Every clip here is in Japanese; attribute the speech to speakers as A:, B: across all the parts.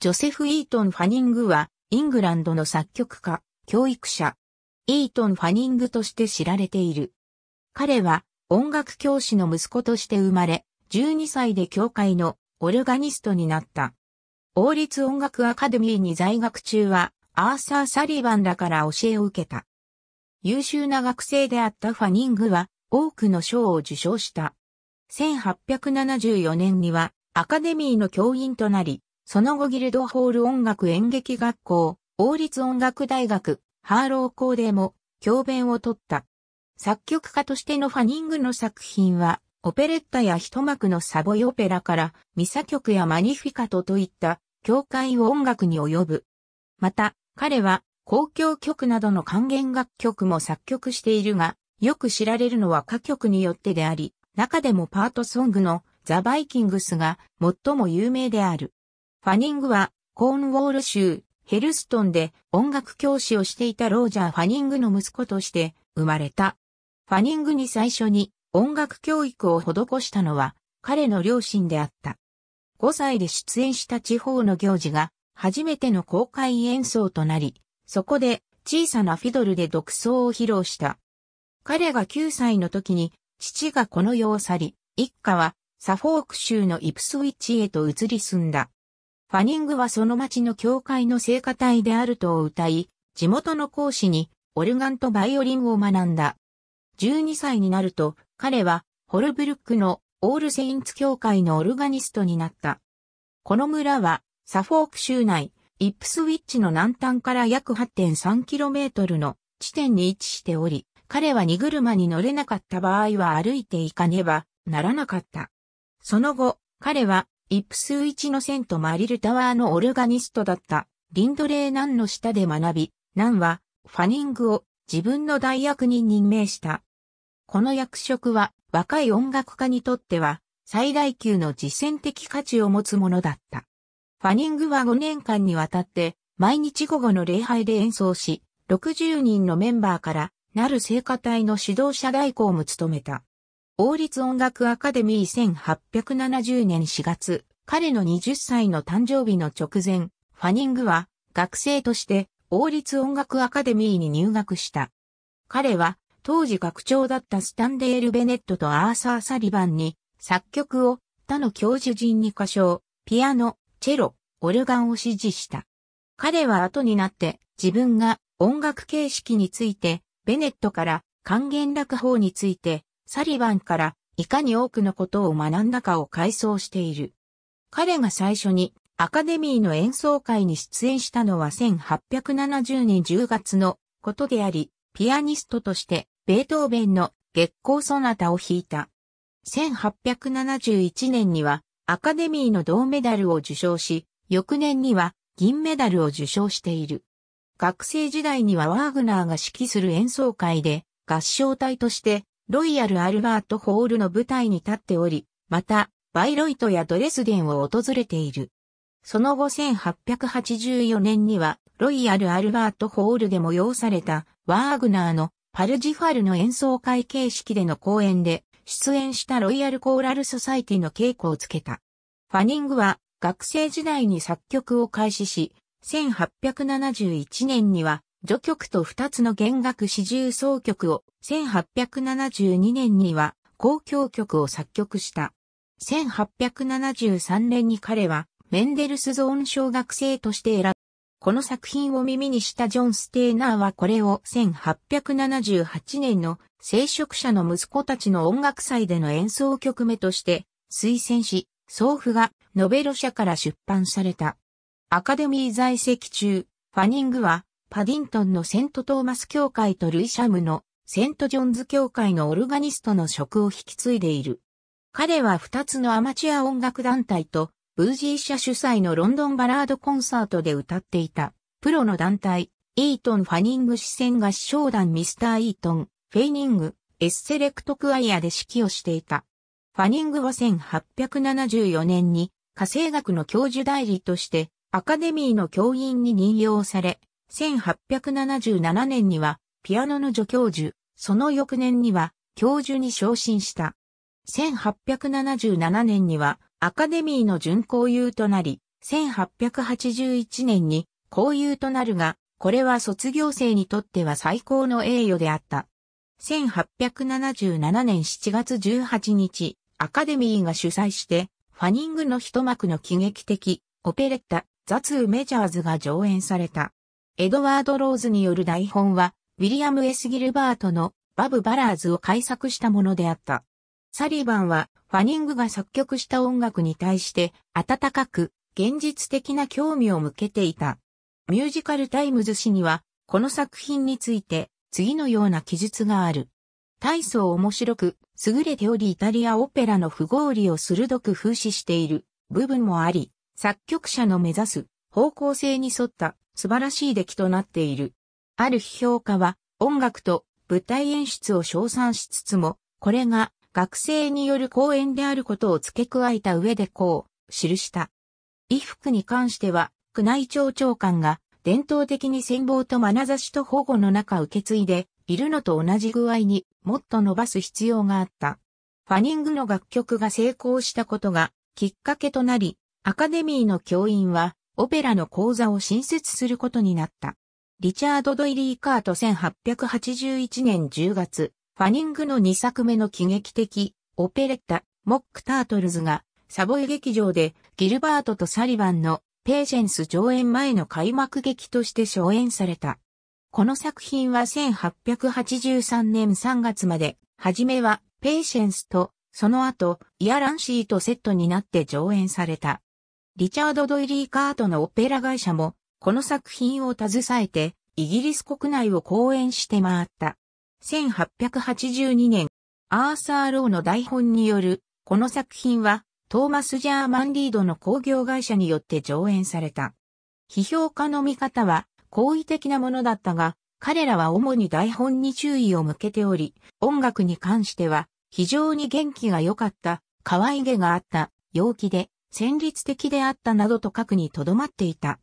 A: ジョセフ・イートン・ファニングは、イングランドの作曲家、教育者、イートン・ファニングとして知られている。彼は、音楽教師の息子として生まれ、12歳で教会のオルガニストになった。王立音楽アカデミーに在学中は、アーサー・サリバンらから教えを受けた。優秀な学生であったファニングは、多くの賞を受賞した。1874年には、アカデミーの教員となり、その後ギルドホール音楽演劇学校、王立音楽大学、ハーロー校でも教鞭を取った。作曲家としてのファニングの作品は、オペレッタや一幕のサボイオペラから、ミサ曲やマニフィカトといった、教会を音楽に及ぶ。また、彼は、公共曲などの還元楽曲も作曲しているが、よく知られるのは歌曲によってであり、中でもパートソングのザ・バイキングスが最も有名である。ファニングは、コーンウォール州、ヘルストンで音楽教師をしていたロージャー・ファニングの息子として生まれた。ファニングに最初に音楽教育を施したのは彼の両親であった。5歳で出演した地方の行事が初めての公開演奏となり、そこで小さなフィドルで独奏を披露した。彼が9歳の時に父がこの世を去り、一家はサフォーク州のイプスウィッチへと移り住んだ。ファニングはその町の教会の聖歌隊であると歌い、地元の講師にオルガンとバイオリンを学んだ。12歳になると、彼はホルブルックのオールセインツ教会のオルガニストになった。この村はサフォーク州内、イップスウィッチの南端から約 8.3km の地点に位置しており、彼は荷車に乗れなかった場合は歩いていかねばならなかった。その後、彼はイプスイチのセントマリルタワーのオルガニストだったリンドレー・ナンの下で学び、ナンはファニングを自分の代役に任命した。この役職は若い音楽家にとっては最大級の実践的価値を持つものだった。ファニングは5年間にわたって毎日午後の礼拝で演奏し、60人のメンバーからなる聖歌隊の指導者代行も務めた。王立音楽アカデミー1870年4月、彼の20歳の誕生日の直前、ファニングは学生として王立音楽アカデミーに入学した。彼は当時学長だったスタンデール・ベネットとアーサー・サリバンに作曲を他の教授陣に歌唱、ピアノ、チェロ、オルガンを指示した。彼は後になって自分が音楽形式についてベネットから還元楽法についてサリバンからいかに多くのことを学んだかを回想している。彼が最初にアカデミーの演奏会に出演したのは1870年10月のことであり、ピアニストとしてベートーベンの月光ソナタを弾いた。1871年にはアカデミーの銅メダルを受賞し、翌年には銀メダルを受賞している。学生時代にはワーグナーが指揮する演奏会で合唱隊としてロイヤル・アルバート・ホールの舞台に立っており、また、バイロイトやドレスデンを訪れている。その後1884年には、ロイヤル・アルバート・ホールで催された、ワーグナーのパルジファルの演奏会形式での公演で、出演したロイヤル・コーラル・ソサイティの稽古をつけた。ファニングは、学生時代に作曲を開始し、1871年には序曲と二つの弦楽四重奏曲を1872年には交響曲を作曲した。1873年に彼はメンデルスゾーン小学生として選ぶ。この作品を耳にしたジョン・ステーナーはこれを1878年の聖職者の息子たちの音楽祭での演奏曲目として推薦し、総譜がノベロ社から出版された。アカデミー在籍中、ファニングはパディントンのセントトーマス教会とルイシャムのセントジョンズ教会のオルガニストの職を引き継いでいる。彼は2つのアマチュア音楽団体と、ブージー社主催のロンドンバラードコンサートで歌っていた、プロの団体、イートン・ファニング視線合唱団ミスター・イートン、フェイニング、エッセレクト・クワイアで指揮をしていた。ファニングは1874年に、家政学の教授代理として、アカデミーの教員に任用され、1877年にはピアノの助教授、その翌年には教授に昇進した。1877年にはアカデミーの準公友となり、1881年に公友となるが、これは卒業生にとっては最高の栄誉であった。1877年7月18日、アカデミーが主催して、ファニングの一幕の喜劇的、オペレッタ、ザ・ツー・メジャーズが上演された。エドワード・ローズによる台本は、ウィリアム・エス・ギルバートのバブ・バラーズを改作したものであった。サリバンは、ファニングが作曲した音楽に対して、温かく、現実的な興味を向けていた。ミュージカル・タイムズ誌には、この作品について、次のような記述がある。大層面白く、優れておりイタリアオペラの不合理を鋭く風刺している部分もあり、作曲者の目指す方向性に沿った素晴らしい出来となっている。ある批評家は音楽と舞台演出を称賛しつつも、これが学生による講演であることを付け加えた上でこう、記した。衣服に関しては、宮内庁長官が伝統的に戦望と眼差しと保護の中受け継いでいるのと同じ具合にもっと伸ばす必要があった。ファニングの楽曲が成功したことがきっかけとなり、アカデミーの教員はオペラの講座を新設することになった。リチャード・ドイリー・カート1881年10月、ファニングの2作目の喜劇的、オペレッタ、モック・タートルズが、サボイ劇場で、ギルバートとサリバンの、ペーシェンス上演前の開幕劇として上演された。この作品は1883年3月まで、はじめは、ペーシェンスと、その後、イア・ランシーとセットになって上演された。リチャード・ドイリー・カートのオペラ会社も、この作品を携えて、イギリス国内を公演して回った。1882年、アーサー・ローの台本による、この作品は、トーマス・ジャーマン・リードの工業会社によって上演された。批評家の見方は、好意的なものだったが、彼らは主に台本に注意を向けており、音楽に関しては、非常に元気が良かった、可愛げがあった、陽気で、戦慄的であったなどと書くにとどまっていた。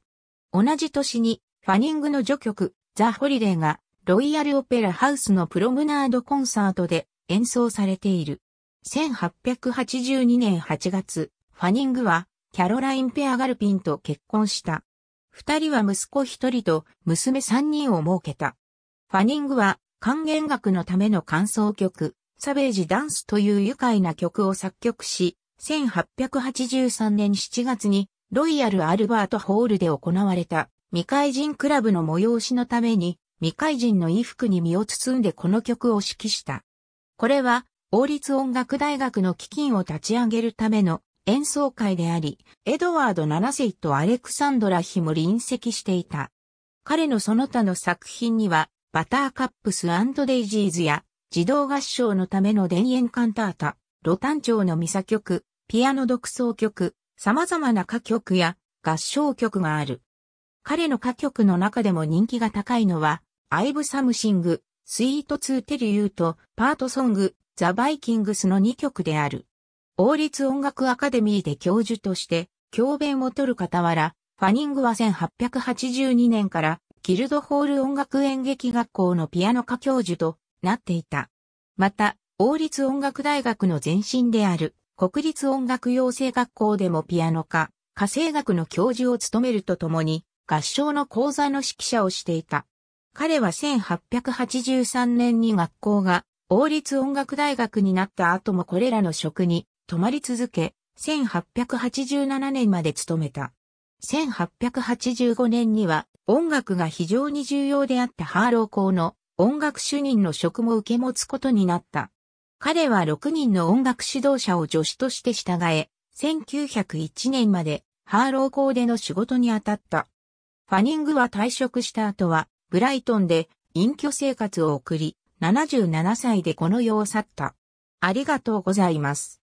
A: 同じ年に、ファニングの序曲、ザ・ホリデーが、ロイヤル・オペラ・ハウスのプロムナード・コンサートで演奏されている。1882年8月、ファニングは、キャロライン・ペア・ガルピンと結婚した。二人は息子一人と娘三人を設けた。ファニングは、還元楽のための感想曲、サベージダンスという愉快な曲を作曲し、1883年7月にロイヤル・アルバート・ホールで行われた未開人クラブの催しのために未開人の衣服に身を包んでこの曲を指揮した。これは王立音楽大学の基金を立ち上げるための演奏会であり、エドワード7世とアレクサンドラ妃も臨席していた。彼のその他の作品には、バターカップスデイジーズや児童合唱のための田園カンタータ、ロタン町のミサ曲、ピアノ独奏曲、様々な歌曲や合唱曲がある。彼の歌曲の中でも人気が高いのは、アイブサムシング、スイートツーテリューとパートソング、ザ・バイキングスの2曲である。王立音楽アカデミーで教授として、教鞭を取る傍ら、ファニングは1882年からギルドホール音楽演劇学校のピアノ科教授となっていた。また、王立音楽大学の前身である国立音楽養成学校でもピアノ科、家政学の教授を務めるとともに合唱の講座の指揮者をしていた。彼は1883年に学校が王立音楽大学になった後もこれらの職に泊まり続け、1887年まで勤めた。1885年には音楽が非常に重要であったハーロー校の音楽主任の職も受け持つことになった。彼は6人の音楽指導者を助手として従え、1901年までハーロー校での仕事に当たった。ファニングは退職した後は、ブライトンで隠居生活を送り、77歳でこの世を去った。ありがとうございます。